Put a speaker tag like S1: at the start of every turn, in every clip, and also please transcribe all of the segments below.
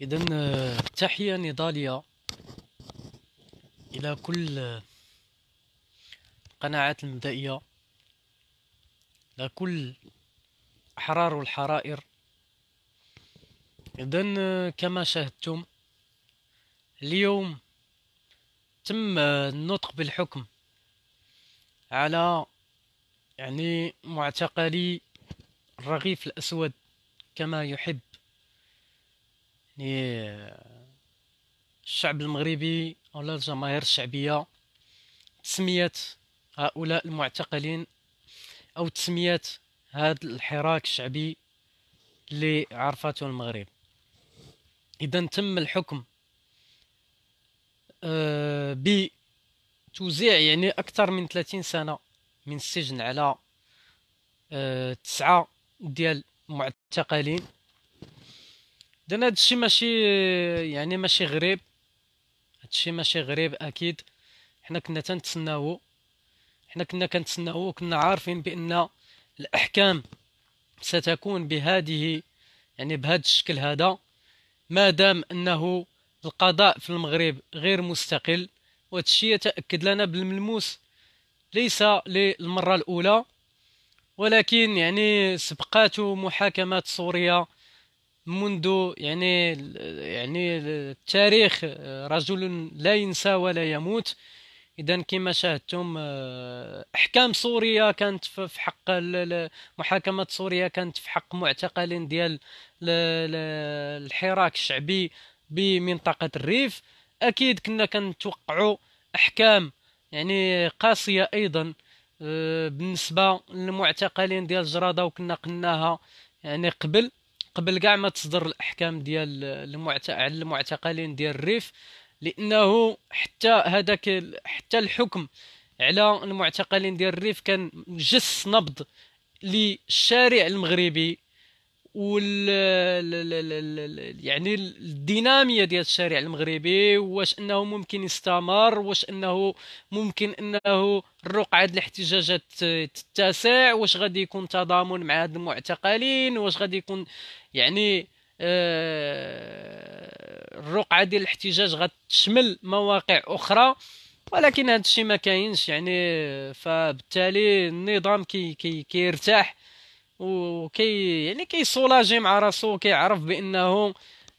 S1: اذا آه، تحيه نضاليه الى كل القناعات آه، المبدئيه الى كل احرار والحرائر اذا آه، كما شاهدتم اليوم تم النطق بالحكم على يعني معتقلي الرغيف الاسود كما يحب يعني الشعب المغربي أو الجماهير الشعبية تسمية هؤلاء المعتقلين أو تسمية هذا الحراك الشعبي اللي عرفته المغرب إذا تم الحكم آه، بتوزيع يعني أكثر من 30 سنة من السجن على آه، تسعة ديال المعتقلين اذا هادشي ماشي يعني ماشي غريب هادشي ماشي غريب اكيد حنا كنا تنتسناو حنا كنا كنتسناو كنا عارفين بان الاحكام ستكون بهذه يعني بهذا الشكل هذا ما دام انه القضاء في المغرب غير مستقل وهادشي يتاكد لنا بالملموس ليس للمره الاولى ولكن يعني سبقات محاكمات صوريه منذ يعني يعني التاريخ آه، رجل لا ينسى ولا يموت اذا كما شاهدتم آه، احكام سوريا كانت في حق محاكمه سوريا كانت في حق معتقلين ديال الحراك الشعبي بمنطقه الريف اكيد كنا كنتوقعوا احكام يعني قاسيه ايضا آه، بالنسبه للمعتقلين ديال جراده وكنا قلناها يعني قبل قبل كاع ما تصدر الاحكام ديال المعت... على المعتقلين ديال الريف لانه حتى هذاك ال... حتى الحكم على المعتقلين ديال الريف كان جس نبض للشارع المغربي وال يعني الديناميه ديال الشارع المغربي واش انه ممكن يستمر واش انه ممكن انه الرقعه ديال الاحتجاجات تتسع واش غادي يكون تضامن مع هاد المعتقلين واش غادي يكون يعني آه، الرقعه ديال الاحتجاج غتشمل مواقع اخرى ولكن هذا الشيء ما كاينش يعني فبالتالي النظام كي كي كيرتاح كي وكي يعني كيسولاجي مع راسو كيعرف بانه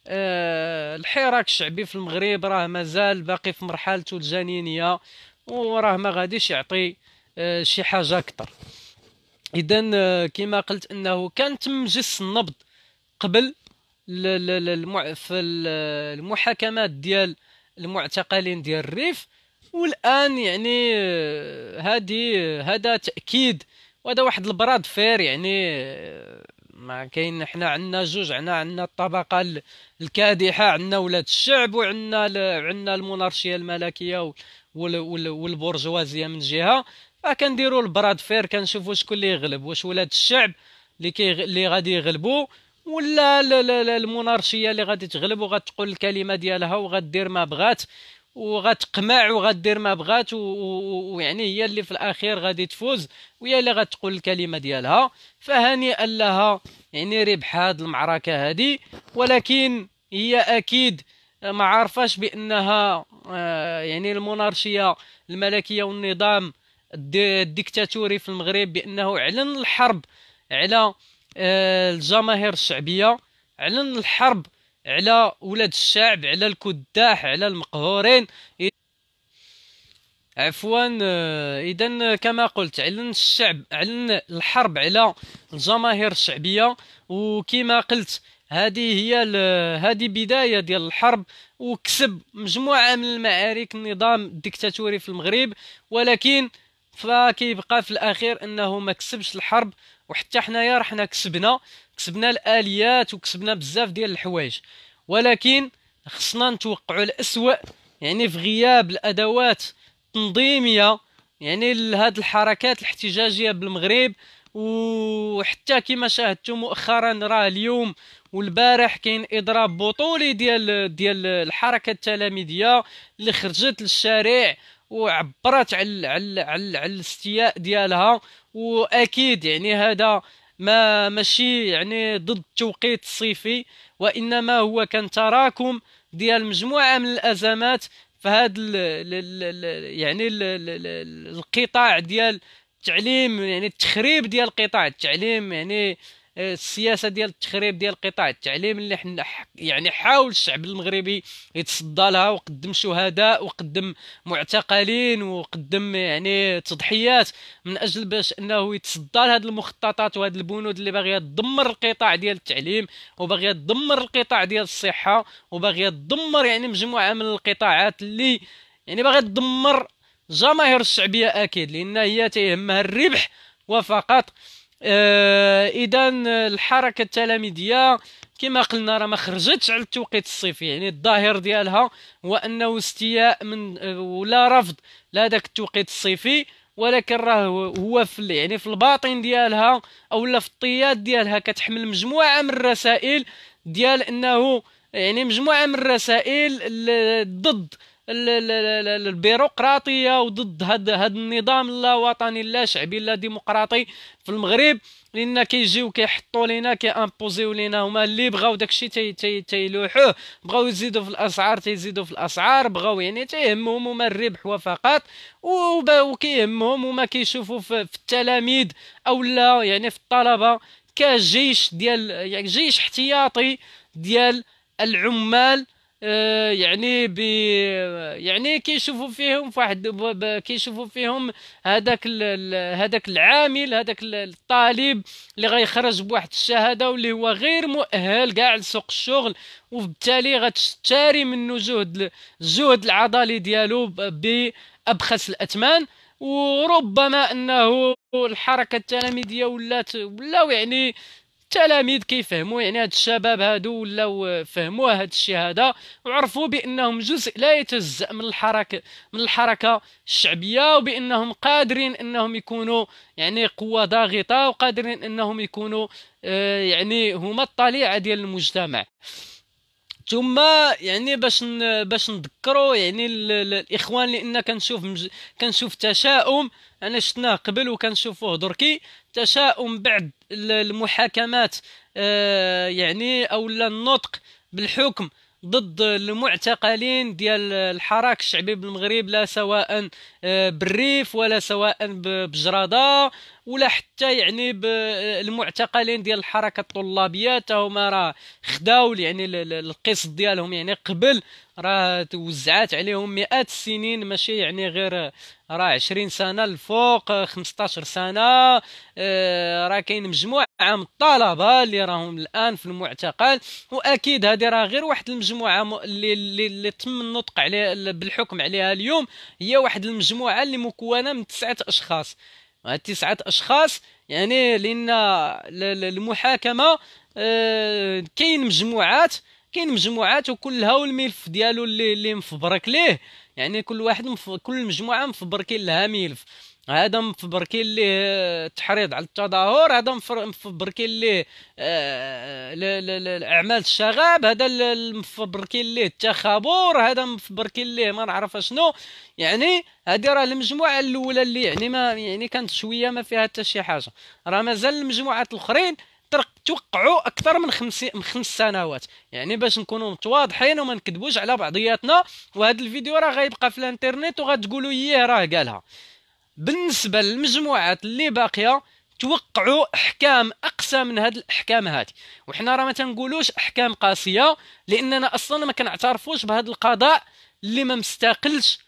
S1: أه الحراك الشعبي في المغرب راه مازال باقي في مرحلته الجنينيه وراه ما غاديش يعطي أه شي حاجه اكثر اذا آه، كما قلت انه كان تم جس النبض قبل في المحاكمات ديال المعتقلين ديال الريف والان يعني هذه آه، آه، هذا تاكيد وهذا واحد البراد فير يعني ما كاين حنا عندنا جوج عندنا عندنا الطبقه الكادحه عندنا ولاد الشعب وعندنا عندنا المونارشيه الملكيه والبرجوازيه من جهه فكنديروا البراد فير كنشوفوا شكون اللي يغلب واش ولاد الشعب اللي كي اللي غادي يغلبوا ولا المونارشيه اللي غادي تغلب وغتقول الكلمه ديالها وغدير ما بغات وغتقمع وغدير ما بغات ويعني هي اللي في الاخير غادي تفوز وهي اللي غتقول الكلمه ديالها فهنيئا لها يعني ربح هذه المعركه هذه ولكن هي اكيد ما عارفاش بانها آه، يعني المونارشيه الملكيه والنظام الديكتاتوري في المغرب بانه اعلن الحرب على آه، الجماهير الشعبيه اعلن الحرب على ولاد الشعب على الكداح على المقهورين عفوا آه، اذا كما قلت علن الشعب علن الحرب على الجماهير الشعبيه وكما قلت هذه هي هذه بدايه ديال الحرب وكسب مجموعه من المعارك النظام الدكتاتوري في المغرب ولكن فكيبقى في الاخير انه ما كسبش الحرب وحتى حنايا رحنا كسبنا كسبنا الاليات وكسبنا بزاف ديال الحوايج ولكن خصنا نتوقعوا الاسوء يعني في غياب الادوات التنظيميه يعني لهاد الحركات الاحتجاجيه بالمغرب وحتى كما شاهدتوا مؤخرا راه اليوم والبارح كاين اضراب بطولي ديال ديال الحركه التلاميذيه اللي خرجت للشارع وعبرت على على على الاستياء ديالها واكيد يعني هذا ما ماشي يعني ضد التوقيت الصيفي وانما هو كان تراكم ديال مجموعه من الازمات فهاد الـ ال ال يعني ال ال الـ القطاع ديال التعليم يعني التخريب ديال قطاع التعليم يعني السياسه ديال التخريب ديال قطاع التعليم اللي حنا يعني حاول الشعب المغربي يتصدى لها وقدم شهداء وقدم معتقلين وقدم يعني تضحيات من اجل باش انه يتصدى لهاد المخططات وهاد البنود اللي باغيه تدمر القطاع ديال التعليم وباغيه تدمر القطاع ديال الصحه وباغيه تدمر يعني مجموعه من القطاعات اللي يعني باغيه تدمر جماهير الشعبيه اكيد لان هي تيهمها الربح وفقط آه، اذا الحركه التلاميذيه كما قلنا راه ما خرجتش على التوقيت الصيفي يعني الظاهر ديالها هو انه استياء من آه، ولا رفض لهذاك التوقيت الصيفي ولكن راه هو في يعني في الباطن ديالها او لا في الطياد ديالها كتحمل مجموعه من الرسائل ديال انه يعني مجموعه من الرسائل ضد البيروقراطيه وضد هذا هاد النظام لا وطني لا شعبي لا ديمقراطي في المغرب لان كيجيو كيحطوا لينا كيامبوزيو لينا هما اللي بغاو داكشي تي تي تيلوحوه بغاو يزيدوا في الاسعار تيزيدوا في الاسعار بغاو يعني تيهمهم هما الربح وفقط وكيهمهم هما كيشوفوا في التلاميذ او لا يعني في الطلبه كجيش ديال يعني جيش احتياطي ديال العمال آه، يعني ب يعني كيشوفوا فيهم فواحد كيشوفوا فيهم هذاك هذاك العامل هذاك الطالب اللي غيخرج بواحد الشهاده واللي هو غير مؤهل كاع لسوق الشغل وبالتالي غتشتري منه جهد الجهد العضلي ديالو بابخس الاثمان وربما انه الحركه التلاميذيه ولات ولاو يعني التلاميذ كيفهموا يعني هاد الشباب هادو ولاو فهموا هاد الشيء هذا وعرفوا بانهم جزء لا يتجزا من الحركه من الحركه الشعبيه وبانهم قادرين انهم يكونوا يعني قوه ضاغطه وقادرين انهم يكونوا آه، يعني هما الطليعه ديال المجتمع ثم يعني باش باش نذكروا يعني الاخوان لان كنشوف مج... كنشوف تشاؤم انا شفناه قبل وكنشوفوه دركي تشاؤم بعد المحاكمات آه يعني اولا النطق بالحكم ضد المعتقلين ديال الحراك الشعبي بالمغرب لا سواء آه، بالريف ولا سواء بجرادة ولا حتى يعني بالمعتقلين آه، ديال الحركه الطلابيه تا هما راه خداو يعني القسط ديالهم يعني قبل راه توزعات عليهم مئات السنين ماشي يعني غير راه 20 سنه لفوق 15 سنه آه، راه كاين مجموعه من الطلبه اللي راهم الان في المعتقل واكيد هذه راه غير واحد المجموعه اللي اللي, اللي تم النطق عليه بالحكم عليها اليوم هي واحد المجموعه اللي مكونه من تسعه اشخاص تسعه اشخاص يعني لان المحاكمه آه، كاين مجموعات كاين مجموعات وكلها والملف ديالو اللي اللي مفبرك ليه يعني كل واحد مف... كل مجموعه مفبركين لها ملف هذا مفبركين ليه التحريض على التظاهر هذا مفبركين ليه آه، اعمال الشغب هذا مفبركين ليه التخابر هذا مفبركين ليه ما نعرف شنو يعني هذه راه المجموعه الاولى اللي يعني ما يعني كانت شويه ما فيها حتى شي حاجه راه مازال المجموعات الاخرين توقعوا اكثر من خمس من خمس سنوات يعني باش نكونوا متواضحين وما نكذبوش على بعضياتنا وهذا الفيديو راه غيبقى في الانترنت وغتقولوا ياه راه قالها بالنسبه للمجموعات اللي باقيه توقعوا احكام اقسى من هاد الاحكام هذه وحنا راه ما تنقولوش احكام قاسيه لاننا اصلا ما كنعترفوش بهذا القضاء اللي ما مستقلش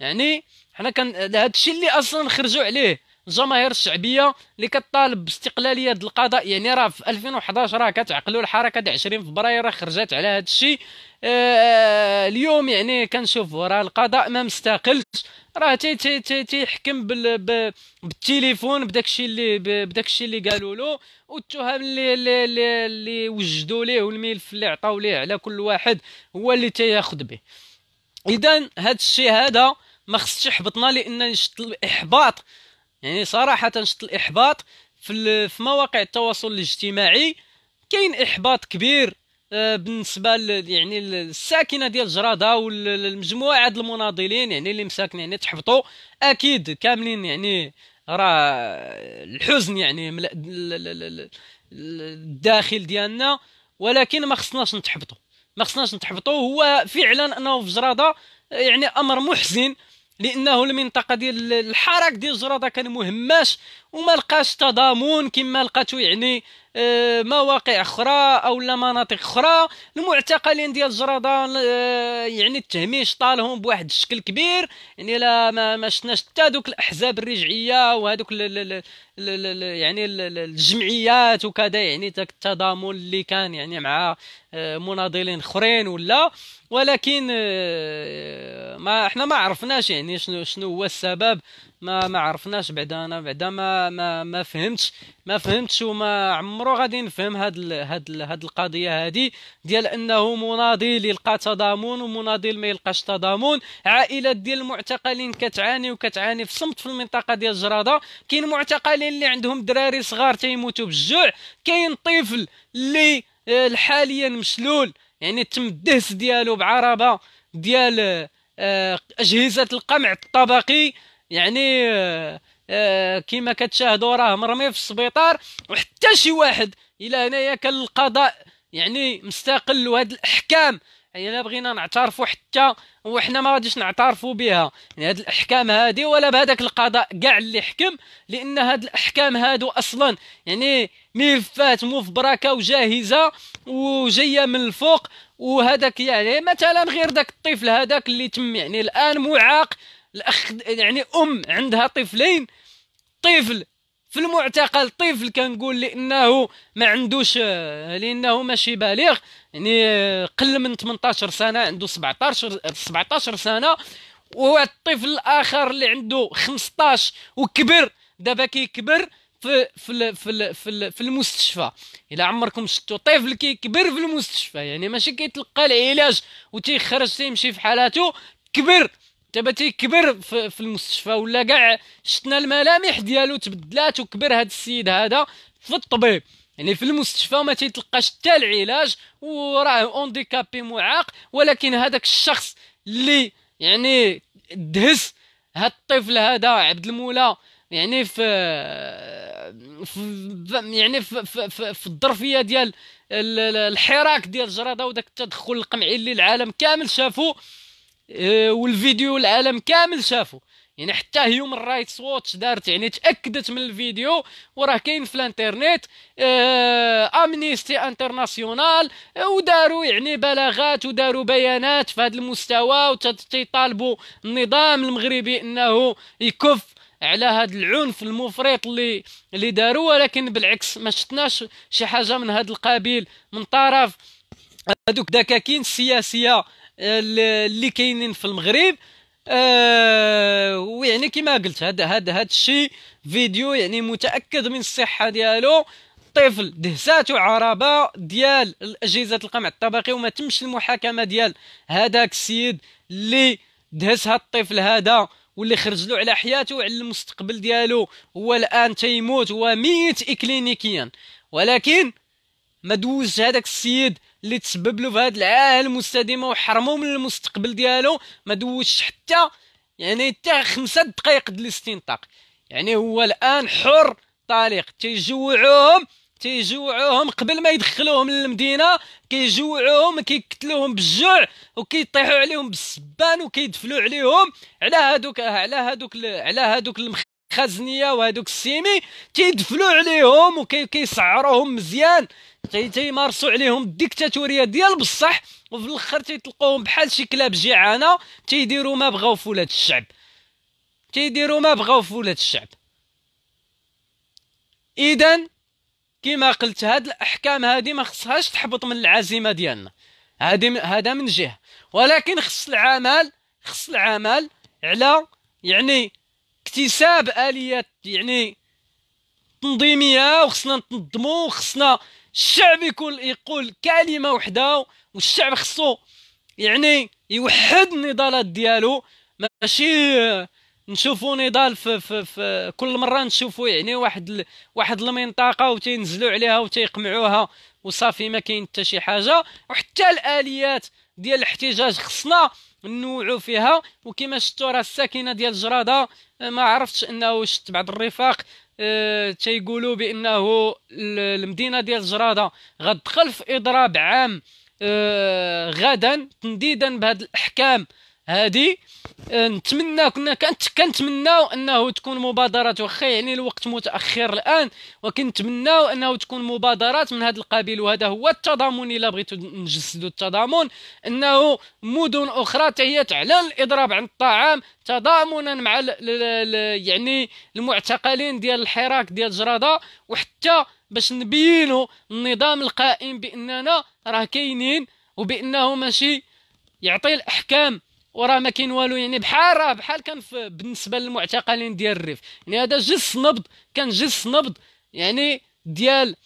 S1: يعني حنا كان هادشي الشيء اللي اصلا خرجوا عليه الجماهير الشعبيه اللي كطالب باستقلاليه القضاء يعني راه في 2011 راه كتعقلوا الحركه د 20 فبراير خرجت على هذا الشيء آه، اليوم يعني كنشوفوا راه القضاء ما مستقلش راه تي تي تي تيحكم بال بالتليفون بداك الشيء اللي بداك الشيء اللي قالوا له والتهم اللي اللي اللي, اللي وجدوا ليه والملف اللي عطاو ليه على كل واحد هو اللي تياخذ به اذا هذا الشيء هذا ما خصش يحبطنا لان الاحباط يعني صراحه شفت الاحباط في في مواقع التواصل الاجتماعي كاين احباط كبير آه، بالنسبه يعني الساكنه ديال جراده والمجموعه ديال المناضلين يعني اللي مساكن يعني تحبطوا اكيد كاملين يعني راه الحزن يعني الداخل ديالنا ولكن ما خصناش نتحبطوا ما خصناش نتحبطوا هو فعلا انه في جراده يعني امر محزن لانه المنطقه ديال الحراك ديال الجراده كان مهماش وما لقاش تضامن كما لقاتو يعني آه، مواقع اخرى او مناطق اخرى المعتقلين ديال جرادان آه، يعني التهميش طالهم بواحد الشكل كبير يعني لا ما, ما شفناش حتى دوك الاحزاب الرجعيه وهذوك يعني الجمعيات وكذا يعني التضامن اللي كان يعني مع آه، مناضلين اخرين ولا ولكن ما احنا ما عرفناش يعني شنو شنو هو السبب ما ما عرفناش بعدا انا بعدا ما ما ما فهمتش ما فهمتش وما عمرو غادي نفهم هاد ال هاد ال هاد القضيه هادي ديال انه مناضل يلقى تضامن ومناضل ما يلقاش تضامن عائلات ديال المعتقلين كتعاني وكتعاني في صمت في المنطقه ديال جراده كاين معتقلين اللي عندهم دراري صغار تيموتوا بالجوع كاين طفل اللي آه، حاليا مشلول يعني تم الدهس ديالو بعربه ديال آه، اجهزه القمع الطبقي يعني آه، آه، كما كتشاهدوا راه مرمي في السبيطار وحتى شي واحد الى هنايا كان القضاء يعني مستقل وهاد الاحكام يعني بغينا نعترفوا حتى وحنا ما غاديش نعترفوا بها يعني هاد الاحكام هادي ولا بهذاك القضاء كاع اللي حكم لان هاد الاحكام هادو اصلا يعني ملفات مفبركه وجاهزه وجايه من الفوق وهذاك يعني مثلا غير داك الطفل هذاك اللي تم يعني الان معاق الاخ يعني ام عندها طفلين طفل في المعتقل طفل كنقول لانه ما عندوش لانه ماشي بالغ يعني قل من 18 سنه عنده 17 17 سنه الطفل الاخر اللي عنده 15 وكبر دابا كيكبر في في في في, في المستشفى الا عمركم شفتوا طفل كيكبر في المستشفى يعني ماشي كيتلقى العلاج وتيخرج تيمشي في حالته كبر دابا تيكبر في المستشفى ولا كاع شفنا الملامح ديالو تبدلات وكبر هذا السيد هذا في الطبيب يعني في المستشفى ما تيتلقاش حتى العلاج وراه اونديكابي معاق ولكن هذاك الشخص اللي يعني دهس هاد الطفل هذا عبد المولى يعني في في يعني في, في, في, في الظرفيه ديال الحراك ديال الجراده وداك التدخل القمعي اللي العالم كامل شافوه آه، والفيديو العالم كامل شافه يعني حتى هيومن رايتس ووتش دارت يعني تاكدت من الفيديو وراه كاين في الانترنت امنيستي انترناسيونال وداروا يعني بلاغات وداروا بيانات في هذا المستوى وتيطالبوا النظام المغربي انه يكف على هذا العنف المفرط اللي اللي داروا ولكن بالعكس ما شفناش شي حاجه من هذا القبيل من طرف هذوك دكاكين السياسيه اللي كاينين في المغرب آه ويعني كما قلت هذا هذا هذا الشيء فيديو يعني متاكد من الصحه ديالو طفل دهساتو عربه ديال اجهزه القمع الطبقي وما تمش المحاكمه ديال هذاك السيد اللي دهس هاد الطفل هذا واللي خرج له على حياته وعلى المستقبل ديالو هو الان تيموت هو ميت اكلينيكيا ولكن ما دوزش هذاك السيد اللي تسبب له في هذا العاهه المستديمه وحرمه من المستقبل ديالو ما دوش حتى يعني حتى خمسة دقائق د الاستنطاق يعني هو الان حر طليق تيجوعوهم تيجوعوهم قبل ما يدخلوهم للمدينه كيجوعوهم كيقتلوهم بالجوع وكيطيحوا عليهم بالسبان وكيدفلوا عليهم على هادوك على هادوك على هادوك المخ خزنيه وهذوك السيمي كيدفلوا عليهم وكيسعروهم مزيان تيمارسوا عليهم الديكتاتوريه ديال بصح وفي الاخر تيطلقوهم بحال شي كلاب جيعانه تيديروا ما بغاو في ولاد الشعب تيديروا ما بغاو في ولاد الشعب اذا كما قلت هاد الاحكام هادي ما خصهاش تحبط من العزيمه ديالنا هادي هذا من جهه ولكن خص العمل خص العمل على يعني اكتساب اليات يعني تنظيميه وخصنا نتنظموا وخصنا الشعب يكون يقول كلمه وحده والشعب خصو يعني يوحد النضالات ديالو ماشي نشوفوا نضال في, في, في كل مره نشوفوا يعني واحد ال... واحد المنطقه وتينزلوا عليها وتيقمعوها وصافي ما كاين حتى شي حاجه وحتى الاليات ديال الاحتجاج خصنا نوعوا فيها وكما شفتوا راه الساكنه ديال جراده آه، ما عرفتش انه شفت بعض الرفاق أه تيقولوا بانه المدينه ديال جراده غتدخل في اضراب عام أه غدا تنديدا بهاد الاحكام هذه أه، نتمنى كنا كنتمناو انه تكون مبادرات واخا يعني الوقت متاخر الان ولكن نتمناو انه تكون مبادرات من هذا القبيل وهذا هو التضامن الا بغيتو نجسدوا التضامن انه مدن اخرى هي تعلن الاضراب عن الطعام تضامنا مع الـ الـ الـ يعني المعتقلين ديال الحراك ديال جراده وحتى باش نبينوا النظام القائم باننا راه كاينين وبانه ماشي يعطي الاحكام وراه ما كاين والو يعني بحال راه بحال كان بالنسبه للمعتقلين ديال الريف يعني هذا جس نبض كان جس نبض يعني ديال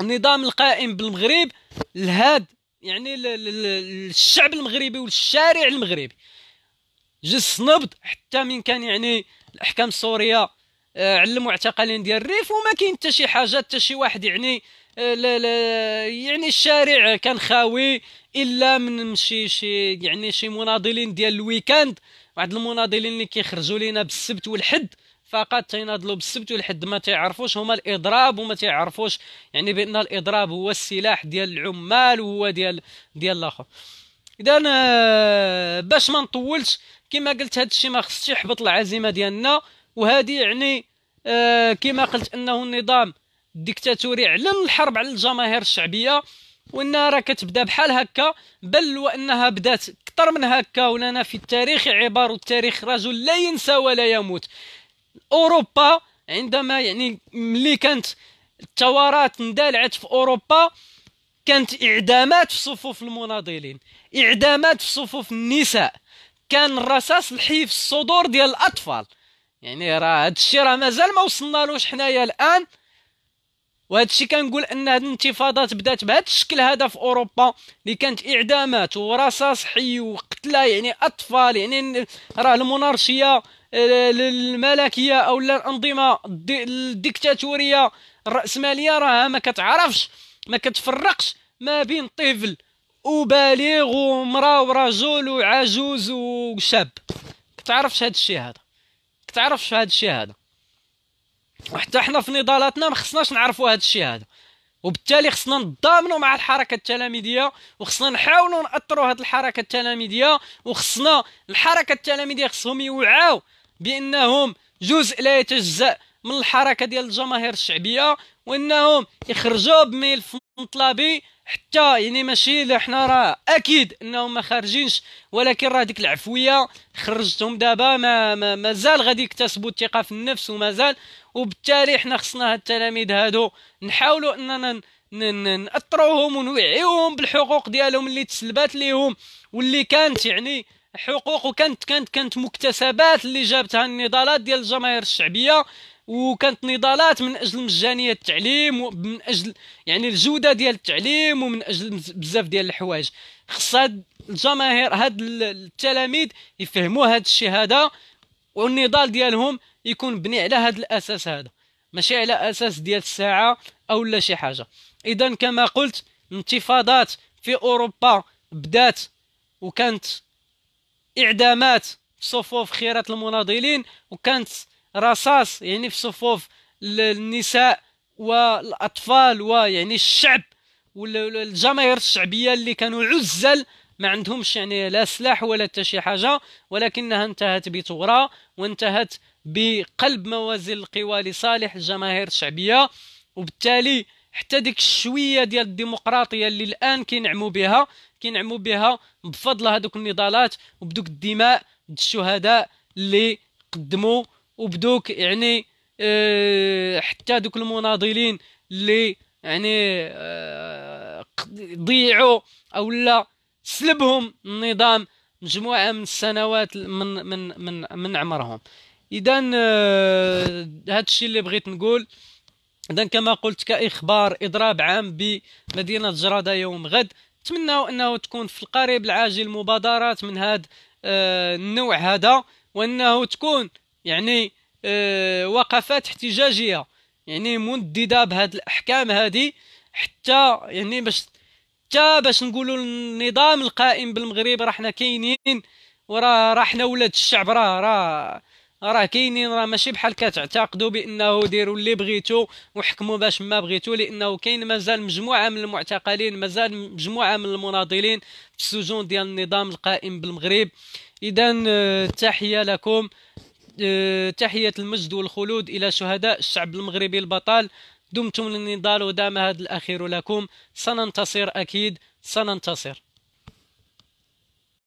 S1: النظام القائم بالمغرب لهاد يعني للشعب المغربي والشارع المغربي جس نبض حتى من كان يعني الاحكام السوريه آه، على المعتقلين ديال الريف وما كاين حتى شي حاجه حتى شي واحد يعني آه، لا لا يعني الشارع كان خاوي الا من شي شي يعني شي مناضلين ديال الويكاند واحد المناضلين اللي كيخرجوا لينا بالسبت والحد فقط تيناضلوا بالسبت والحد ما تيعرفوش هما الاضراب وما تيعرفوش يعني بان الاضراب هو السلاح ديال العمال وهو ديال ديال الاخر اذا باش ما نطولش كما قلت هذا الشيء ما خصش يحبط العزيمه ديالنا وهذه يعني آه، كما قلت انه النظام الديكتاتوري اعلن الحرب على الجماهير الشعبيه وانها راه كتبدا بحال هكا بل وانها بدات اكثر من هكا ولنا في التاريخ عبار التاريخ رجل لا ينسى ولا يموت اوروبا عندما يعني ملي كانت الثورات اندلعت في اوروبا كانت اعدامات في صفوف المناضلين اعدامات في صفوف النساء كان الرصاص الحي في الصدور ديال الاطفال يعني راه هادشي راه مازال ما وصلنا حنايا الان وهذا الشيء كنقول ان هذه الانتفاضات بدات بهذا الشكل هذا في اوروبا اللي كانت اعدامات ورصاص حي وقتلى يعني اطفال يعني راه المونارشيه آه، الملكيه او الانظمه الديكتاتوريه الراسماليه راه ما كتعرفش ما كتفرقش ما بين طفل وبالغ ومراه ورجل وعجوز وشاب كتعرفش هذا الشيء هذا كتعرفش هذا الشيء هذا وحتى حنا في نضالاتنا ما خصناش نعرفوا هذا الشيء هذا وبالتالي خصنا نضامنوا مع الحركه التلاميذيه وخصنا نحاولوا ناثروا هذه الحركه التلاميذيه وخصنا الحركه التلاميذيه خصهم يوعاو بانهم جزء لا يتجزا من الحركه ديال الجماهير الشعبيه وانهم يخرجوا بملف مطلبي حتى يعني ماشي حنا راه اكيد انهم ما خارجينش ولكن راه ديك العفويه خرجتهم دابا ما مازال ما غادي يكتسبوا الثقه في النفس ومازال وبالتالي حنا خصنا هاد التلاميذ هادو نحاولوا اننا نأثروهم ونوعيوهم بالحقوق ديالهم اللي تسلبات ليهم واللي كانت يعني حقوق وكانت كانت كانت مكتسبات اللي جابتها النضالات ديال الجماهير الشعبيه وكانت نضالات من اجل مجانيه التعليم ومن اجل يعني الجوده ديال التعليم ومن اجل بزاف ديال الحوايج خص هاد الجماهير هاد التلاميذ يفهموا هاد الشيء هذا والنضال ديالهم يكون بني على هذا الاساس هذا ماشي على اساس ديال الساعه او لا شي حاجه اذا كما قلت انتفاضات في اوروبا بدات وكانت اعدامات في صفوف خيرة المناضلين وكانت رصاص يعني في صفوف النساء والاطفال ويعني الشعب والجماهير الشعبيه اللي كانوا عزل ما عندهمش يعني لا سلاح ولا حتى شي حاجه ولكنها انتهت بثوره وانتهت بقلب موازين القوى لصالح الجماهير الشعبيه وبالتالي حتى ديك الشويه ديال الديمقراطيه اللي الان كينعموا بها كينعموا بها بفضل هذوك النضالات وبدوك الدماء الشهداء اللي قدموا وبدوك يعني اه حتى دوك المناضلين اللي يعني اه ضيعوا او لا سلبهم النظام مجموعه من السنوات من من من من عمرهم اذا آه، هذا الشيء اللي بغيت نقول اذا كما قلت كاخبار اضراب عام بمدينه جراده يوم غد نتمنى انه تكون في القريب العاجل مبادرات من هذا آه، النوع هذا وانه تكون يعني آه، وقفات احتجاجيه يعني مندده بهذه الاحكام هذه حتى يعني باش حتى باش نقولوا النظام القائم بالمغرب راه حنا كاينين وراه راه حنا ولاد الشعب راه راه راه كاينين راه ماشي بحال كتعتقدوا بانه ديروا اللي بغيتوا وحكموا باش ما بغيتوا لانه كاين مازال مجموعه من المعتقلين مازال مجموعه من المناضلين في السجون ديال النظام القائم بالمغرب اذا آه، تحيه لكم آه، تحيه المجد والخلود الى شهداء الشعب المغربي البطل دمتم للنضال ودام هذا الأخير لكم سننتصر أكيد سننتصر